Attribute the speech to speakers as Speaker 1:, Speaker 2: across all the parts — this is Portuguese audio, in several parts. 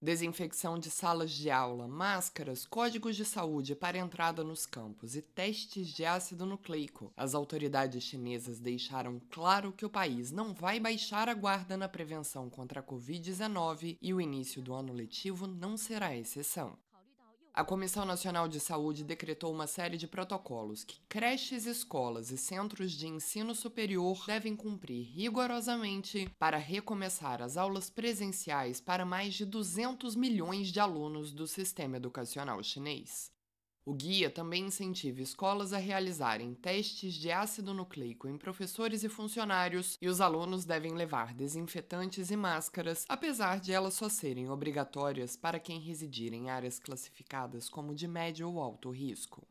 Speaker 1: Desinfecção de salas de aula, máscaras, códigos de saúde para entrada nos campos e testes de ácido nucleico. As autoridades chinesas deixaram claro que o país não vai baixar a guarda na prevenção contra a Covid-19 e o início do ano letivo não será exceção. A Comissão Nacional de Saúde decretou uma série de protocolos que creches, escolas e centros de ensino superior devem cumprir rigorosamente para recomeçar as aulas presenciais para mais de 200 milhões de alunos do sistema educacional chinês. O guia também incentiva escolas a realizarem testes de ácido nucleico em professores e funcionários, e os alunos devem levar desinfetantes e máscaras, apesar de elas só serem obrigatórias para quem residir em áreas classificadas como de médio ou alto risco.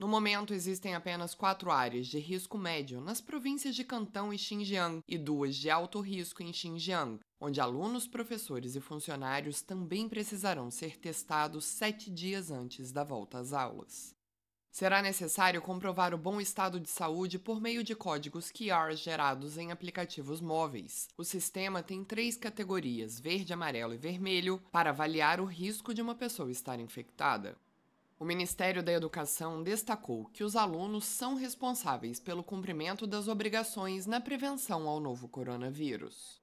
Speaker 1: No momento, existem apenas quatro áreas de risco médio nas províncias de Cantão e Xinjiang e duas de alto risco em Xinjiang, onde alunos, professores e funcionários também precisarão ser testados sete dias antes da volta às aulas. Será necessário comprovar o bom estado de saúde por meio de códigos QR gerados em aplicativos móveis. O sistema tem três categorias, verde, amarelo e vermelho, para avaliar o risco de uma pessoa estar infectada. O Ministério da Educação destacou que os alunos são responsáveis pelo cumprimento das obrigações na prevenção ao novo coronavírus.